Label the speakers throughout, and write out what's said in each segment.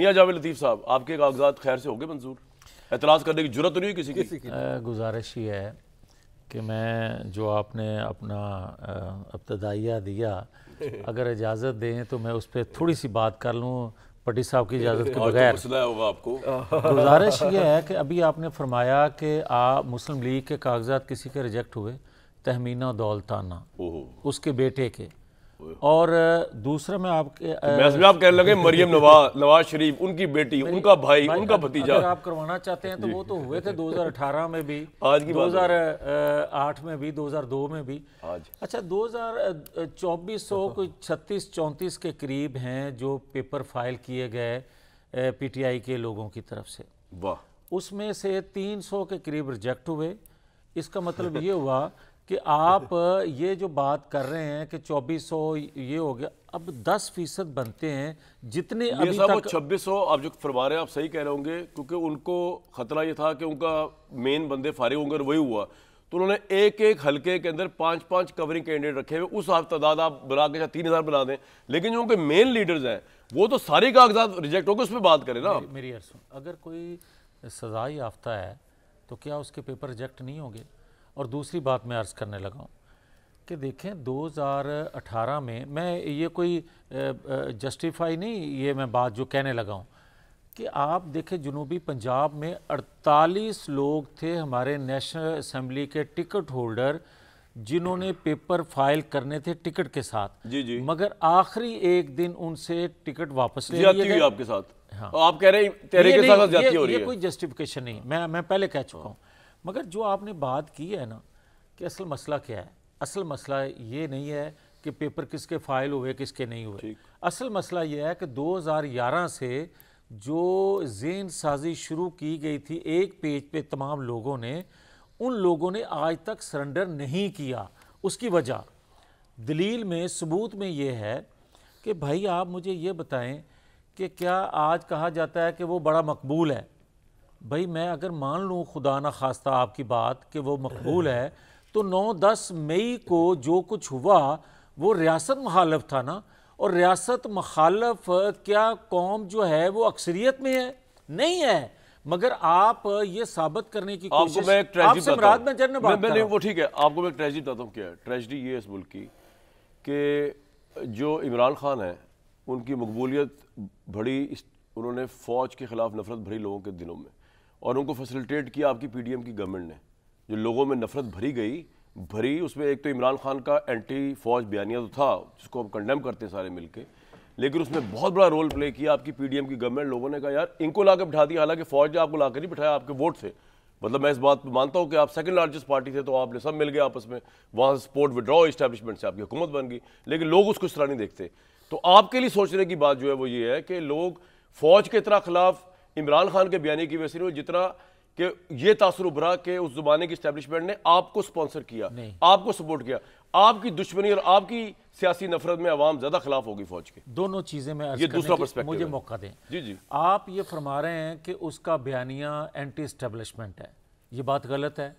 Speaker 1: मियाँ जावेद लतीफ़ साहब आपके कागजात खैर से हो गए मंजूर एतराज़ करने की जरूरत तो नहीं किसी, किसी
Speaker 2: की, गुजारिश ये है कि मैं जो आपने अपना अब्तदाइया दिया अगर इजाज़त दें तो मैं उस पर थोड़ी सी बात कर लूँ पट्टी साहब की इजाज़त के तो बगैर
Speaker 1: होगा आपको गुजारिश ये है
Speaker 2: कि अभी आपने फरमाया कि आप मुस्लिम लीग के कागजात किसी के रिजेक्ट हुए तहमीना दौलताना उसके बेटे के और दूसरा मैं आपके मैं आप कहने लगे मरियम नवाज
Speaker 1: नवाज शरीफ
Speaker 2: उनकी बेटी उनका भाई, भाई उनका भतीजा अगर आप करवाना चाहते हैं तो वो तो हुए थे 2018 में भी आज की 2008 में भी 2002 में भी आज अच्छा 2024 सौ अच्छा। कोई छत्तीस चौंतीस के करीब हैं जो पेपर फाइल किए गए पीटीआई के लोगों की तरफ से वाह उसमें से 300 के करीब रिजेक्ट हुए इसका मतलब ये हुआ कि आप ये जो बात कर रहे हैं कि 2400 ये हो गया अब 10 फीसद बनते हैं जितने अभी तक छब्बीस
Speaker 1: सौ आप जो फरमा रहे हैं आप सही कह रहे होंगे क्योंकि उनको खतरा ये था कि उनका मेन बंदे फारिग होंगे वही हुआ तो उन्होंने एक एक हलके के अंदर पांच पांच कवरिंग कैंडिडेट रखे हुए उस तादाद आप बना के तीन हज़ार बना दें लेकिन जो उनके मेन लीडर्स हैं वो तो सारे कागजात रिजेक्ट हो गए उस
Speaker 2: पर बात करें ना मेरी, मेरी अगर कोई सजा याफ्ता है तो क्या उसके पेपर रिजेक्ट नहीं होंगे और दूसरी बात मैं अर्ज़ करने लगा हूँ कि देखें 2018 में मैं ये कोई जस्टिफाई नहीं ये मैं बात जो कहने लगा हूँ कि आप देखें जनूबी पंजाब में 48 लोग थे हमारे नेशनल असम्बली के टिकट होल्डर जिन्होंने पेपर फाइल करने थे टिकट के साथ जी जी मगर आखिरी एक दिन उनसे टिकट वापस ले लिए आपके साथ हाँ। आप कह रहे हैं तेरे के साथ जाती हो रही है कोई जस्टिफिकेशन नहीं मैं मैं पहले कह चुका हूँ मगर जो आपने बात की है ना कि असल मसला क्या है असल मसला ये नहीं है कि पेपर किसके फाइल हुए किसके नहीं हुए असल मसला ये है कि 2011 से जो जेन साजी शुरू की गई थी एक पेज पे तमाम लोगों ने उन लोगों ने आज तक सरेंडर नहीं किया उसकी वजह दलील में सबूत में ये है कि भाई आप मुझे ये बताएं कि क्या आज कहा जाता है कि वो बड़ा मकबूल है भाई मैं अगर मान लूँ खुदा न खास्ता आपकी बात कि वो मकबूल है तो 9-10 मई को जो कुछ हुआ वो रियासत मखालफ था ना और रियासत मखालफ क्या कौम जो है वो अक्सरियत में है नहीं है मगर आप ये साबित करने की आपको मैं एक ट्रेजिडी मैं, मैं वो
Speaker 1: ठीक है आपको मैं एक ट्रेजिडी बताता हूँ क्या है ट्रेजिडी ये इस मुल्क की कि जो इमरान खान है उनकी मकबूलियत बड़ी उन्होंने फ़ौज के ख़िलाफ़ नफरत भरी लोगों के दिलों में और उनको फैसिलिटेट किया आपकी पीडीएम की गवर्नमेंट ने जो लोगों में नफरत भरी गई भरी उसमें एक तो इमरान खान का एंटी फौज बयानिया तो था जिसको हम कंडेम करते हैं सारे मिलके लेकिन उसमें बहुत बड़ा रोल प्ले किया आपकी पीडीएम की गवर्नमेंट लोगों ने कहा यार इनको ला बिठा दिया हालांकि फौज ने आपको ला नहीं बिठाया आपके वोट से मतलब मैं इस बात पर मानता हूँ कि आप सेकंड लार्जेस्ट पार्टी थे तो आपने सब मिल गए आपस में वहाँ सपोर्ट विड्रॉ इस्टेब्लिशमेंट से आपकी हुकूमत बन गई लेकिन लोग उसको इस तरह नहीं देखते तो आपके लिए सोचने की बात जो है वो ये है कि लोग फौज के इतना खिलाफ इमरान खान के बयानी की वजह से नहीं जितना कि ये तासर उभरा कि उस जमाने की स्टैब्लिशमेंट ने आपको स्पॉन्सर किया आपको सपोर्ट किया आपकी दुश्मनी और आपकी सियासी नफरत में आवाम ज्यादा खिलाफ होगी फौज के
Speaker 2: दोनों चीजें मैं ये दूसरा मुझे मौका दें जी जी आप ये फरमा रहे हैं कि उसका बयानिया एंटी स्टैब्लिशमेंट है ये बात गलत है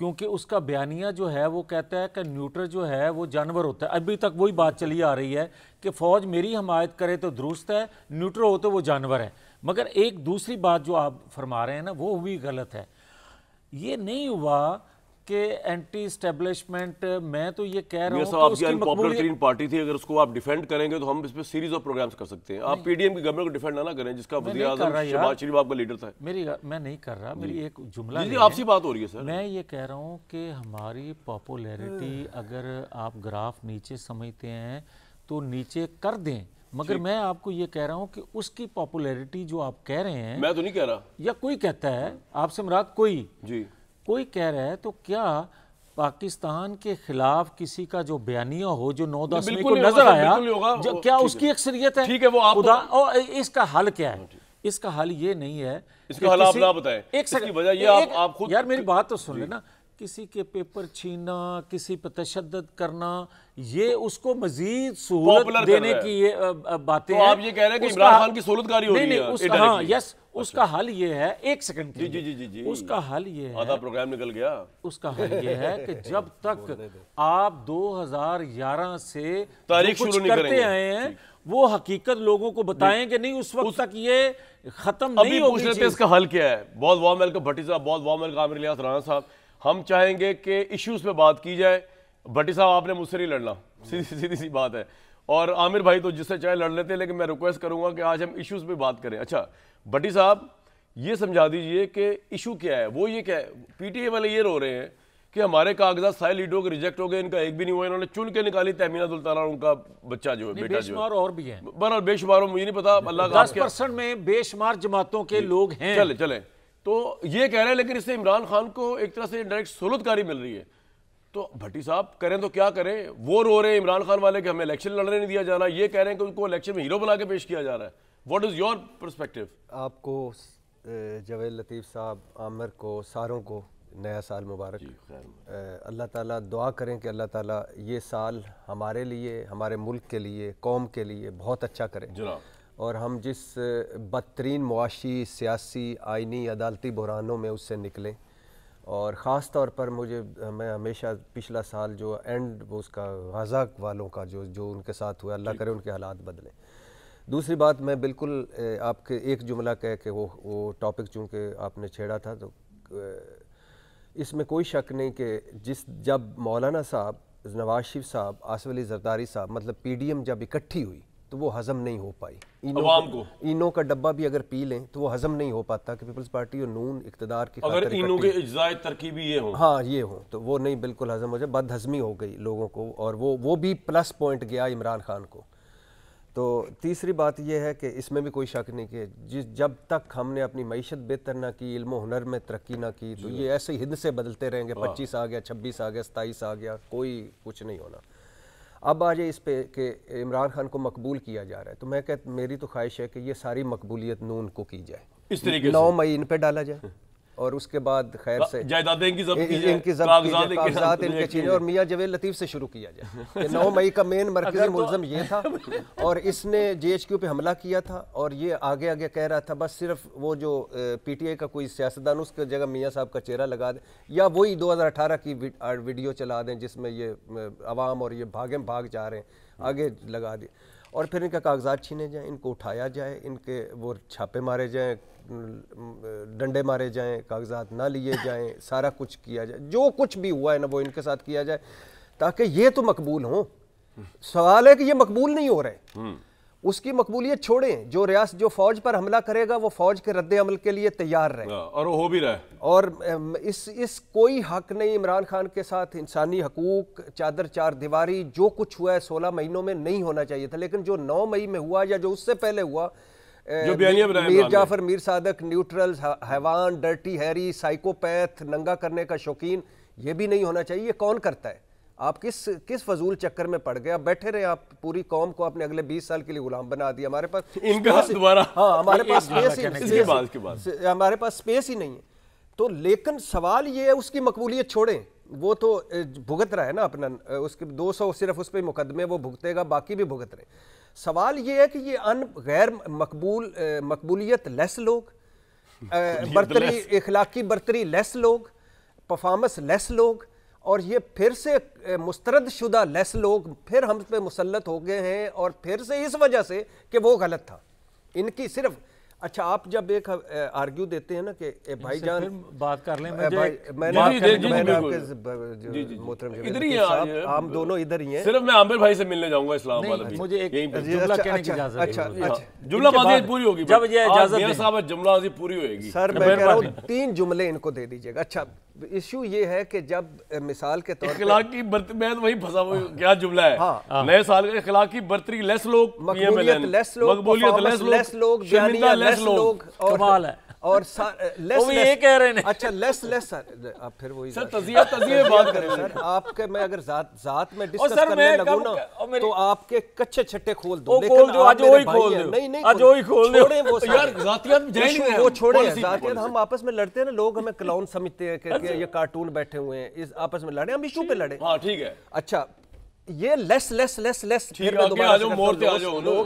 Speaker 2: क्योंकि उसका बयानिया जो है वो कहता है कि न्यूटर जो है वो जानवर होता है अभी तक वही बात चली आ रही है कि फ़ौज मेरी हमायत करे तो दुरुस्त है न्यूटर हो तो वो जानवर है मगर एक दूसरी बात जो आप फरमा रहे हैं ना वो भी गलत है ये नहीं हुआ कि एंटी स्टेब्लिशमेंट मैं तो ये कह रहा हूँ आपकी अनपॉपुलर तरीन
Speaker 1: पार्टी थी अगर उसको आप डिफेंड करेंगे तो हम इस पर सीरीज ऑफ प्रोग्राम्स कर सकते हैं आप
Speaker 2: पीडीएम की गवर्नमेंट को डिफेंड ना, करें जिसका
Speaker 1: वजी शहबाज
Speaker 2: शरीफ आपका लीडर था मेरी मैं नहीं कर रहा मेरी एक जुमला जी आपसी बात हो रही है सर मैं ये कह रहा हूँ कि हमारी पॉपुलरिटी अगर आप ग्राफ नीचे समझते हैं तो नीचे कर दें मगर मैं आपको ये कह रहा हूँ कि उसकी पॉपुलैरिटी जो आप कह रहे हैं मैं तो नहीं कह रहा या कोई कहता है आपसे मुराद कोई जी कोई कह रहा है तो क्या पाकिस्तान के खिलाफ किसी का जो बयानिया हो जो नौ दस को नजर आया जो, क्या उसकी अक्सरियत है ठीक है वो आप और इसका हल क्या है इसका हल ये नहीं है इसका हल आप ना बताएं
Speaker 1: एक वजह ये आप
Speaker 2: आप खुद यार मेरी बात तो सुन लेना किसी के पेपर छीनना किसी पर तशद करना ये उसको मजीद सहूलत देने की ये बातें तो आप ये कह रहे हैं कि इमरान खान की सहूलत हो रही नहीं, उसका हाँ यस उसका अच्छा। हल ये है एक सेकंड जी जी जी जी जी उसका हल ये है आधा प्रोग्राम निकल गया उसका हल ये है कि जब तक आप 2011 से तारीख कुछ करते आए हैं वो हकीकत लोगों को बताएं कि नहीं उस वक्त तक ये खत्म नहीं होगी पूछ लेते इसका हल
Speaker 1: क्या है बहुत वाह मेलकम भट्टी साहब बहुत वाह मेलकम आमिर लियास राणा साहब हम चाहेंगे कि इश्यूज़ पे बात की जाए भट्टी साहब आपने मुझसे नहीं लड़ना सीधी सीधी सी बात है और आमिर भाई तो जिससे चाहे लड़ लेते हैं लेकिन मैं रिक्वेस्ट करूंगा कि आज हम इश्यूज़ पे बात करें अच्छा भट्टी साहब ये समझा दीजिए कि इशू क्या है वो ये क्या है पीटीए वाले ये रो रहे हैं कि हमारे कागजात सारे लीडरों के रिजेक्ट हो गए इनका एक भी नहीं हुआ इन्होंने चुन के निकाली तहमीना दुल्ताना उनका बच्चा जो है बेटा जो है। और भी है बहरहाल बेशुमार मुझे नहीं पता अल्लाह का में बेशुमार जमातों के लोग हैं चले चले तो ये कह रहे हैं लेकिन इससे इमरान खान को एक तरह से डायरेक्ट सहूलतकारी मिल रही है तो भट्टी साहब करें तो क्या करें वो रो रहे हैं इमरान खान वाले कि हमें इलेक्शन लड़ने नहीं दिया जा रहा ये कह रहे हैं कि उनको इलेक्शन में हीरो बना के पेश किया जा रहा है व्हाट इज़ योर
Speaker 3: परस्पेक्टिव आपको जवेद लतीफ़ साहब आमिर को सारों को नया साल मुबारक अल्लाह ताला दुआ करें कि अल्लाह ताला ये साल हमारे लिए हमारे मुल्क के लिए कौम के लिए बहुत अच्छा करें जनाब और हम जिस बदतरीन मुआशी सियासी आइनी अदालती बहरानों में उससे निकलें और ख़ास तौर पर मुझे मैं हमेशा पिछला साल जो एंड वो उसका गज़ा वालों का जो जो उनके साथ हुआ अल्लाह करे उनके हालात बदलें दूसरी बात मैं बिल्कुल आपके एक जुमला कह के वो वो टॉपिक चूँकि आपने छेड़ा था तो इसमें कोई शक नहीं कि जिस जब मौलाना साहब नवाज शरीफ साहब आसफ अली जरदारी साहब मतलब पीडीएम जब इकट्ठी हुई तो वो हजम नहीं हो पाई इनो को इनो का डब्बा भी अगर पी लें तो वो हजम नहीं हो पाता कि पीपल्स पार्टी और नून इकतदार की अगर इनो के इजाए तरकीबी ये हो हाँ ये हो तो वो नहीं बिल्कुल हजम हो जाए बद हजमी हो गई लोगों को और वो वो भी प्लस पॉइंट गया इमरान खान को तो तीसरी बात यह है कि इसमें भी कोई शक नहीं कि जिस जब तक हमने अपनी मीशत बेहतर ना की इल्म हुनर में तरक्की ना की तो ये ऐसे ही हिंद से बदलते रहेंगे हाँ। पच्चीस आ गया छब्बीस आ गया सताईस आ गया कोई कुछ नहीं होना अब आ जाए इस पे कि इमरान खान को मकबूल किया जा रहा है तो मैं कह मेरी तो ख्वाहिश है कि ये सारी मकबूलियत नून को की जाए इस तरीके नौ मई इन पर डाला जाए और उसके बाद खैर से जायदादें इनके छीने और मियाँ जवेद लतीफ़ से शुरू किया जाए नौ मई का मेन मरकजी तो- मुलम ये था और इसने जे एच क्यू पे हमला किया था और ये आगे आगे कह रहा था बस सिर्फ वो जो पी टी आई का कोई सियासतदान उसके जगह मियाँ साहब का चेहरा लगा दें या वही दो हज़ार अठारह की वीडियो चला दें जिसमें ये आवाम और ये भागे भाग जा रहे हैं आगे लगा दें और फिर इनका कागजात छीने जाएँ इनको उठाया जाए इनके वो छापे मारे जाएँ डंडे मारे जाएं कागजात ना लिए जाएं सारा कुछ किया जाए जो कुछ भी हुआ है ना वो इनके साथ किया जाए ताकि ये तो मकबूल हों सवाल है कि ये मकबूल नहीं हो रहे हम्म। उसकी मकबूलियत छोड़ें जो रियास जो फौज पर हमला करेगा वो फौज के रद्द अमल के लिए तैयार रहे हाँ, और हो भी रहा है और इस इस कोई हक नहीं इमरान खान के साथ इंसानी हकूक चादर चार दीवारी जो कुछ हुआ है सोलह महीनों में नहीं होना चाहिए था लेकिन जो नौ मई में हुआ या जो उससे पहले हुआ जो मीर जाफर मीर सादक न्यूट्रल हैवान डर्टी हैरी साइकोपैथ नंगा करने का शौकीन ये भी नहीं होना चाहिए ये कौन करता है आप किस किस फजूल चक्कर में पड़ गए आप बैठे रहे आप पूरी कौम को आपने अगले 20 साल के लिए गुलाम बना दिया हमारे पास इनका दोबारा हाँ हमारे पास स्पेस ही इसके बाद हमारे पास स्पेस ही नहीं है तो लेकिन सवाल ये है उसकी मकबूलियत छोड़ें वो तो भुगत रहा है ना अपना उसके 200 सिर्फ उस पर मुकदमे वो भुगतेगा बाकी भी भुगत रहे सवाल ये है कि ये अन गैर मकबूल मकबूलियत लेस लोग बरतरी इखलाकी बरतरी लेस लोग परफॉर्मेंस लेस लोग और ये फिर से मुस्तरद शुदा लेस लोग फिर हम पे मुसलत हो गए हैं और फिर से इस वजह से कि वो गलत था इनकी सिर्फ अच्छा आप जब एक आर्ग्यू देते हैं ना कि भाई जान बात कर लें मुझे मैंने इधर ही हम दोनों इधर ही हैं सिर्फ मैं
Speaker 1: आमिर भाई से मिलने जाऊंगा इस्लामाबाद मुझे एक जुमला अच्छा, कहने की अच्छा, इजाजत अच्छा, है हाँ, जुमला बाजी पूरी होगी जब ये इजाजत साहब जुमला बाजी पूरी होगी सर मैं कह रहा हूं
Speaker 3: तीन जुमले इनको दे दीजिएगा अच्छा इशू ये है कि जब मिसाल के तौर पर
Speaker 1: की बर्त मैं तो वही फंसा हुआ हाँ। क्या जुमला है हाँ, हाँ। नए साल का इखलाक की बर्तरी लेस लोग लेस लोग लेस लोग लेस लोग
Speaker 3: और कमाल है और लेस वो ये कह रहे हैं अच्छा लेस लेस सर आप फिर वही सर तजिया तजिया बात कर रहे हैं आपके मैं अगर जात जात में डिस्कस करने लगूं ना तो आपके कच्चे छट्टे खोल दो लेकिन जो आज वही खोल दो नहीं नहीं आज वही खोल दो वो तो यार जातियत तो जय नहीं है वो छोड़े जातियत हम आपस में लड़ते हैं ना लोग हमें क्लाउन अच्छा। समझते हैं कि ये कार्टून बैठे हुए हैं इस आपस में लड़े हम इशू पे लड़े हां ठीक है अच्छा ये लेस लेस लेस लेस फिर मैं दोबारा मोड़ पे आ जाओ